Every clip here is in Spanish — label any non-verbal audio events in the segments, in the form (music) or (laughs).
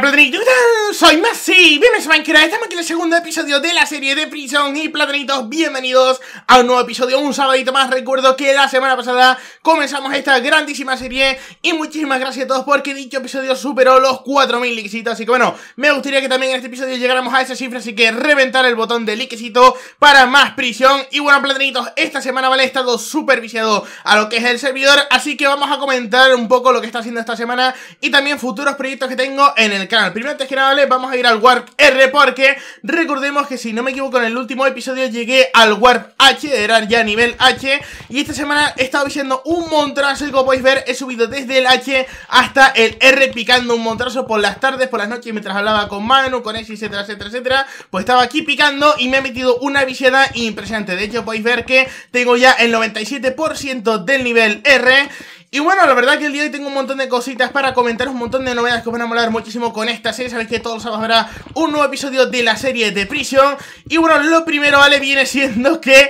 can't believe do that. soy Masi, bienvenidos a Minecraft, estamos aquí en el segundo episodio de la serie de prisión y Platanitos, bienvenidos a un nuevo episodio, un sabadito más, recuerdo que la semana pasada comenzamos esta grandísima serie y muchísimas gracias a todos porque dicho episodio superó los 4000 likesitos, así que bueno, me gustaría que también en este episodio llegáramos a esa cifra, así que reventar el botón de likesito para más prisión y bueno Platanitos, esta semana vale, he estado súper viciado a lo que es el servidor, así que vamos a comentar un poco lo que está haciendo esta semana y también futuros proyectos que tengo en el canal, primero antes que nada vale, vamos a ir al Warp R porque recordemos que si no me equivoco en el último episodio llegué al Warp H, era ya nivel H y esta semana he estado haciendo un montrazo y como podéis ver he subido desde el H hasta el R picando un montrazo por las tardes, por las noches mientras hablaba con Manu, con X, etcétera, etcétera, etcétera pues estaba aquí picando y me he metido una visión impresionante, de hecho podéis ver que tengo ya el 97% del nivel R y bueno, la verdad que el día de hoy tengo un montón de cositas para comentar, un montón de novedades que os van a molar muchísimo con esta serie. Sabéis que todos los sábados habrá un nuevo episodio de la serie de Prison. Y bueno, lo primero, ¿vale? Viene siendo que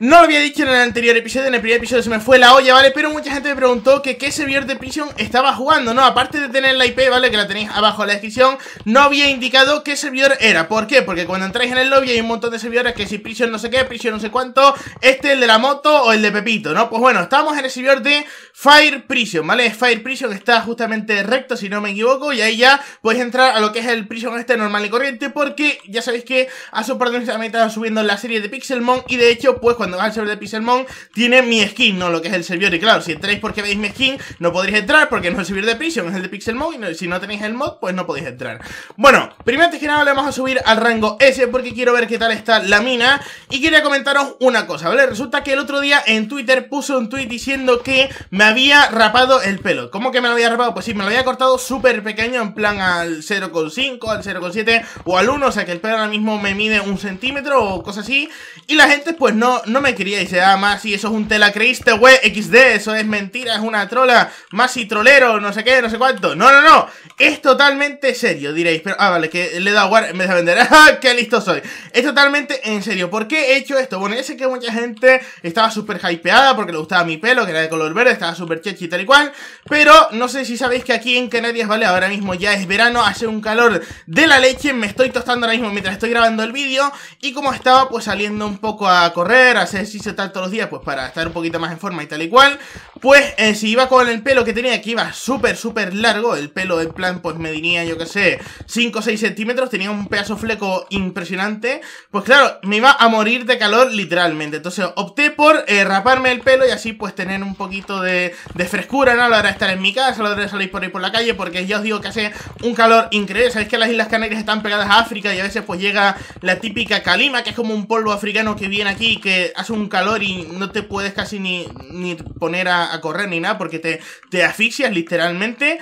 no lo había dicho en el anterior episodio, en el primer episodio se me fue la olla, ¿vale? Pero mucha gente me preguntó que qué servidor de Prison estaba jugando, ¿no? Aparte de tener la IP, ¿vale? Que la tenéis abajo en la descripción, no había indicado qué servidor era. ¿Por qué? Porque cuando entráis en el lobby hay un montón de servidores que si Prison no sé qué, Prison no sé cuánto, este el de la moto o el de Pepito, ¿no? Pues bueno, estamos en el servidor de Fire Fire Prison, ¿vale? Es Fire Prison está justamente recto, si no me equivoco, y ahí ya podéis entrar a lo que es el Prison este normal y corriente, porque ya sabéis que a su par de me subiendo la serie de Pixelmon, y de hecho, pues cuando vas al servidor de Pixelmon, tiene mi skin, ¿no? Lo que es el servidor, y claro, si entráis porque veis mi skin, no podréis entrar, porque no es el servidor de Prison, es el de Pixelmon, y si no tenéis el mod, pues no podéis entrar. Bueno, primero antes que nada le vamos a subir al rango S, porque quiero ver qué tal está la mina, y quería comentaros una cosa, ¿vale? Resulta que el otro día en Twitter puso un tweet diciendo que me había rapado el pelo. ¿Cómo que me lo había rapado? Pues sí, me lo había cortado súper pequeño, en plan al 0,5, al 0,7 o al 1. O sea que el pelo ahora mismo me mide un centímetro o cosas así. Y la gente pues no, no me quería y se da más y eso es un tela creíste, wey, XD, eso es mentira, es una trola, más y trolero, no sé qué, no sé cuánto. No, no, no, es totalmente serio, diréis. Pero, ah, vale, que le he dado guard en vez de vender. (laughs) ¡Ah, qué listo soy! Es totalmente en serio. ¿Por qué he hecho esto? Bueno, ya sé que mucha gente estaba súper hypeada porque le gustaba mi pelo, que era de color verde, estaba súper Chechi y tal y cual. Pero no sé si sabéis que aquí en Canarias, ¿vale? Ahora mismo ya es verano, hace un calor de la leche, me estoy tostando ahora mismo mientras estoy grabando el vídeo. Y como estaba pues saliendo un poco a correr, a hacer ejercicio tal todos los días, pues para estar un poquito más en forma y tal y cual, pues eh, si iba con el pelo que tenía, que iba súper, súper largo, el pelo en plan pues me diría yo que sé, 5 o 6 centímetros, tenía un pedazo fleco impresionante, pues claro, me iba a morir de calor literalmente. Entonces opté por eh, raparme el pelo y así pues tener un poquito de, de frescura, ¿no? Lo de estar en mi casa, lo la de salir por ahí por la calle, porque ya os digo que hace un calor increíble. Sabéis que las Islas Canarias están pegadas a África y a veces pues llega la típica calima, que es como un polvo africano que viene aquí, y que hace un calor y no te puedes casi ni, ni poner a, correr ni nada, porque te, te asfixias literalmente.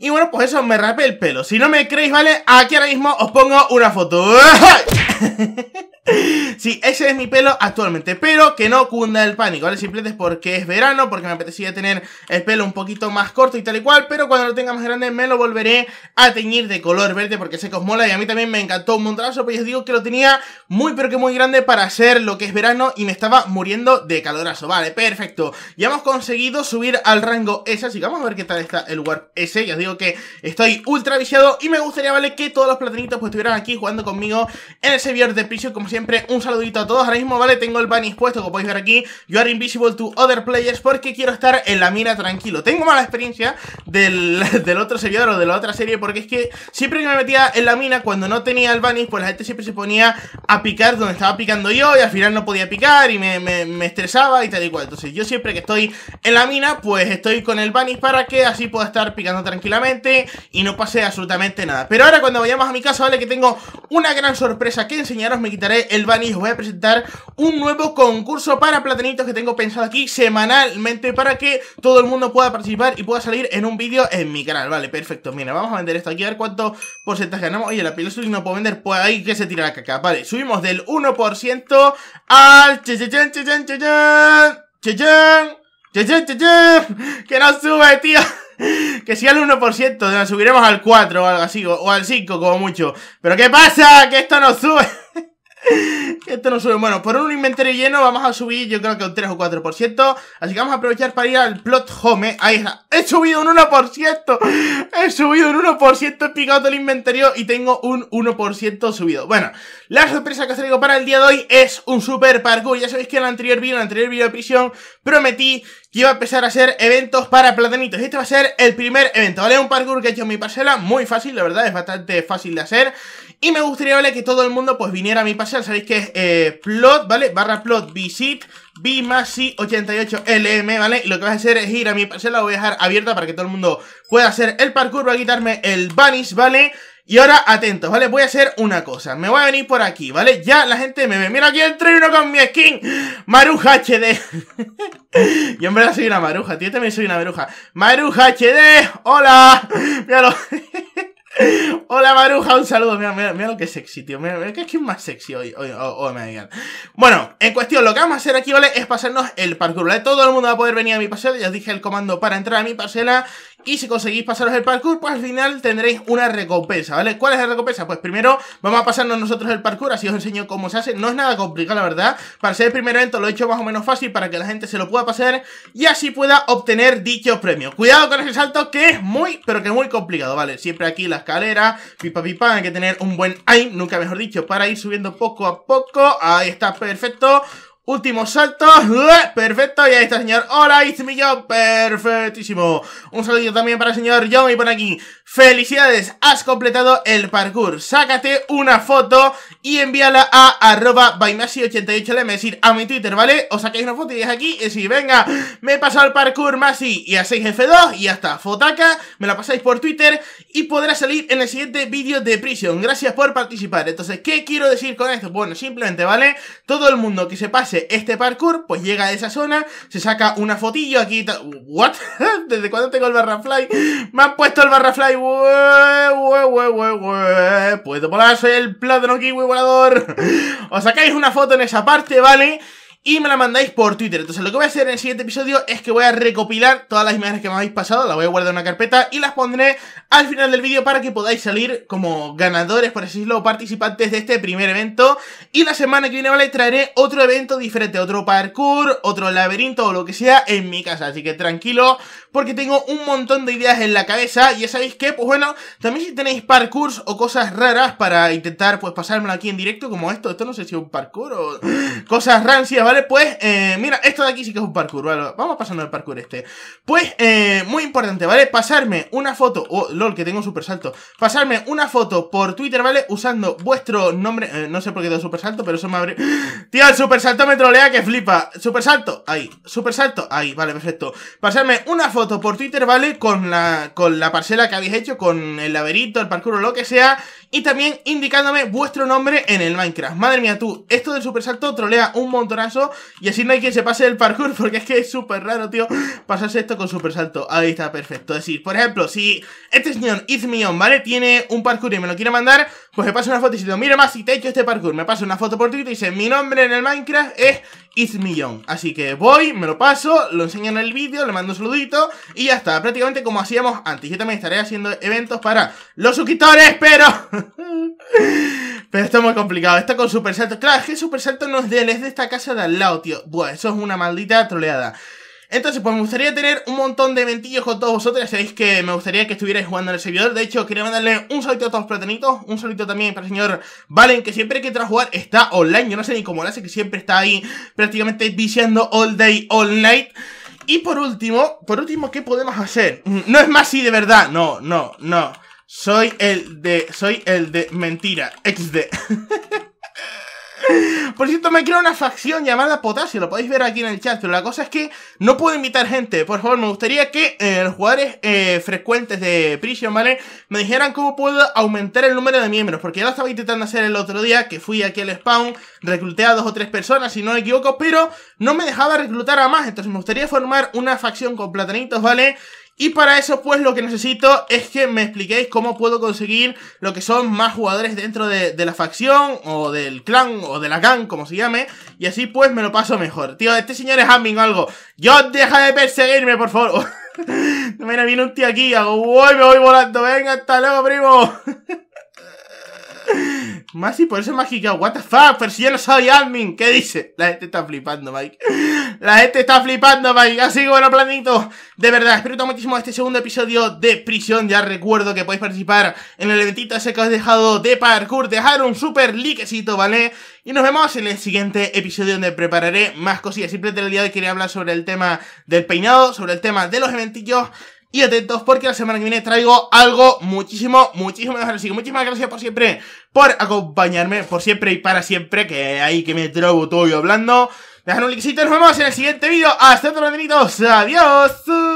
Y bueno, pues eso me rape el pelo. Si no me creéis, ¿vale? Aquí ahora mismo os pongo una foto. (laughs) (laughs) sí, ese es mi pelo actualmente, pero que no cunda el pánico, ¿vale? Simplemente es porque es verano, porque me apetecía tener el pelo un poquito más corto y tal y cual, pero cuando lo tenga más grande me lo volveré a teñir de color verde porque se cosmola y a mí también me encantó un montazo, pues os digo que lo tenía muy pero que muy grande para hacer lo que es verano y me estaba muriendo de calorazo, ¿vale? Perfecto, ya hemos conseguido subir al rango S, así que vamos a ver qué tal está el Warp ese. ya os digo que estoy ultra viciado y me gustaría, ¿vale? Que todos los platinitos pues estuvieran aquí jugando conmigo en el Servidor de Piso, como siempre, un saludito a todos. Ahora mismo, ¿vale? Tengo el BANIS puesto, como podéis ver aquí. You are invisible to other players porque quiero estar en la mina tranquilo. Tengo mala experiencia del, (laughs) otro servidor o de la otra serie porque es que siempre que me metía en la mina, cuando no tenía el BANIS pues la gente siempre se ponía a picar donde estaba picando yo y al final no podía picar y me, estresaba y tal y cual. Entonces, yo siempre que estoy en la mina, pues estoy con el BANIS para que así pueda estar picando tranquilamente y no pase absolutamente nada. Pero ahora cuando vayamos a mi casa, ¿vale? Que tengo una gran sorpresa que enseñaros me quitaré el ban y os voy a presentar un nuevo concurso para platanitos que tengo pensado aquí semanalmente para que todo el mundo pueda participar y pueda salir en un vídeo en mi canal. Vale, perfecto. Mira, vamos a vender esto aquí a ver cuánto porcentaje ganamos. Oye, la y no puedo vender, pues ahí que se tira la caca. Vale, subimos del 1% al... chichan chichan chichan chichan chichan chichan que no sube, tío. (laughs) que si al 1% la subiremos al 4 o algo así, o, al 5 como mucho. Pero ¿qué pasa? Que esto no sube. (laughs) que esto no sube. Bueno, por un inventario lleno vamos a subir yo creo que un 3 o 4%. Así que vamos a aprovechar para ir al plot home. Ahí está. He subido un 1%. He subido un 1%, he picado todo el inventario y tengo un 1% subido. Bueno, la sorpresa que os traigo para el día de hoy es un super parkour. Ya sabéis que en el anterior vídeo, en el anterior vídeo de prisión, prometí que iba a empezar a hacer eventos para platanitos. Este va a ser el primer evento, ¿vale? Un parkour que he hecho en mi parcela, muy fácil, la verdad, es bastante fácil de hacer. Y me gustaría, ¿vale? Que todo el mundo, pues, viniera a mi parcela. Sabéis que es eh, plot, ¿vale? Barra plot visit B 88 lm ¿vale? Y lo que vas a hacer es ir a mi parcela, lo voy a dejar abierta para que todo el mundo pueda hacer el parkour. Voy a quitarme el vanish, ¿vale? Y ahora, atentos, ¿vale? Voy a hacer una cosa. Me voy a venir por aquí, ¿vale? Ya la gente me ve. Mira aquí el uno con mi skin. Maruja HD. (laughs) Yo en verdad soy una maruja, tío. también soy una maruja. Maruja HD. Hola. Míralo. (laughs) Hola Maruja, un saludo. Mira, mira, lo que sexy, tío. Mira, mira que es más sexy hoy. hoy oh, oh, me digan, bueno, en cuestión, lo que vamos a hacer aquí, ¿vale? Es pasarnos el parkour, ¿vale? Todo el mundo va a poder venir a mi parcela. Ya dije el comando para entrar a mi parcela y si conseguís pasaros el parkour, pues al final tendréis una recompensa, ¿vale? ¿Cuál es la recompensa? Pues primero vamos a pasarnos nosotros el parkour, así os enseño cómo se hace, no es nada complicado la verdad, para ser el primer evento lo he hecho más o menos fácil para que la gente se lo pueda pasar y así pueda obtener dicho premio. Cuidado con ese salto que es muy, pero que es muy complicado, ¿vale? Siempre aquí la escalera, pipa pipa, hay que tener un buen aim, nunca mejor dicho, para ir subiendo poco a poco, ahí está, perfecto. Último salto, ¡eh! perfecto, y ahí está señor Hola yo. perfectísimo Un saludo también para el señor John y por aquí Felicidades, has completado el parkour Sácate una foto y envíala a arroba 88 lm es decir, a mi Twitter, ¿vale? Os sacáis una foto y dejáis aquí y decís, venga, me he pasado el parkour Masi y a 6 F2 y ya está, fotaca, me la pasáis por Twitter y podrá salir en el siguiente vídeo de prisión. Gracias por participar, entonces, ¿qué quiero decir con esto? Bueno, simplemente, ¿vale? Todo el mundo que se pase este parkour, pues llega a esa zona, se saca una fotillo aquí. ¿What? (laughs) ¿Desde cuándo tengo el fly? Me han puesto el barrafly. Puedo volar, soy el plátano kiwi volador. (laughs) Os sacáis una foto en esa parte, ¿vale? y me la mandáis por Twitter. Entonces lo que voy a hacer en el siguiente episodio es que voy a recopilar todas las imágenes que me habéis pasado, las voy a guardar en una carpeta y las pondré al final del vídeo para que podáis salir como ganadores, por así decirlo, participantes de este primer evento. Y la semana que viene, ¿vale? Traeré otro evento diferente, otro parkour, otro laberinto o lo que sea en mi casa. Así que tranquilo, porque tengo un montón de ideas en la cabeza y ya sabéis que, pues bueno, también si tenéis parkours o cosas raras para intentar pues pasármelo aquí en directo como esto, esto no sé si es un parkour o cosas rancias, ¿vale? Pues, eh, mira, esto de aquí sí que es un parkour, ¿vale? Vamos pasando el parkour este. Pues, eh, muy importante, ¿vale? Pasarme una foto, oh, lol, que tengo un salto Pasarme una foto por Twitter, ¿vale? Usando vuestro nombre, eh, no sé por qué tengo salto pero eso me abre... (gasps) Tío, el supersalto me trolea que flipa. Supersalto, ahí. salto ahí, vale, perfecto. Pasarme una foto por Twitter, ¿vale? Con la, con la parcela que habéis hecho, con el laberinto, el parkour lo que sea y también indicándome vuestro nombre en el Minecraft. Madre mía, tú, esto del super salto trolea un montonazo y así no hay quien se pase el parkour porque es que es súper raro, tío, pasarse esto con super salto. Ahí está, perfecto. Es decir, por ejemplo, si este señor On, ¿vale? Tiene un parkour y me lo quiere mandar, pues me paso una foto y mira más si te he hecho este parkour. Me paso una foto por Twitter y dice, mi nombre en el Minecraft es Izmillón. Así que voy, me lo paso, lo enseño en el vídeo, le mando un saludito y ya está. Prácticamente como hacíamos antes. Yo también estaré haciendo eventos para los suscriptores, pero... (laughs) Pero esto es muy complicado. esto con Super Salto. Claro, es que Super Salto no es de él, es de esta casa de al lado, tío. Buah, eso es una maldita troleada. Entonces, pues me gustaría tener un montón de mentillos con todos vosotros. ya Sabéis que me gustaría que estuvierais jugando en el servidor. De hecho, quería mandarle un saludo a todos los platanitos. Un saludo también para el señor Valen, que siempre que entra jugar está online. Yo no sé ni cómo lo hace, que siempre está ahí prácticamente viciando all day, all night. Y por último, por último, ¿qué podemos hacer? Mm, no es más si de verdad. No, no, no. Soy el de. Soy el de mentira. XD. (laughs) Por cierto, me he una facción llamada Potasio, lo podéis ver aquí en el chat, pero la cosa es que no puedo invitar gente. Por favor, me gustaría que eh, los jugadores eh, frecuentes de Prision, ¿vale? Me dijeran cómo puedo aumentar el número de miembros, porque ya lo estaba intentando hacer el otro día, que fui aquí al spawn, recluté a dos o tres personas, si no me equivoco, pero no me dejaba reclutar a más. Entonces me gustaría formar una facción con platanitos, ¿vale? Y para eso, pues, lo que necesito es que me expliquéis cómo puedo conseguir lo que son más jugadores dentro de, la facción, o del clan, o de la gang, como se llame. Y así, pues, me lo paso mejor. Tío, este señor es admin o algo. ¡Yo, deja de perseguirme, por favor! (laughs) Mira, viene un tío aquí, hago, voy, me voy volando! ¡Venga, hasta luego, primo! Más (laughs) y por eso me ha what the fuck, pero si yo no soy admin, ¿qué dice? La gente está flipando, Mike. La gente está flipando, Mike. Así que bueno, planito. De verdad, espero muchísimo este segundo episodio de Prisión. Ya recuerdo que podéis participar en el eventito ese que os he dejado de parkour. Dejar un super likecito, ¿vale? Y nos vemos en el siguiente episodio donde prepararé más cosillas. Simplemente el día de hoy quería hablar sobre el tema del peinado, sobre el tema de los eventillos. Y atentos porque la semana que viene traigo algo muchísimo, muchísimo mejor. Así que muchísimas gracias por siempre, por acompañarme, por siempre y para siempre, que ahí que me trobo todo yo hablando. Dejan un likecito, nos vemos en el siguiente vídeo. Hasta luego, amiguitos. Adiós.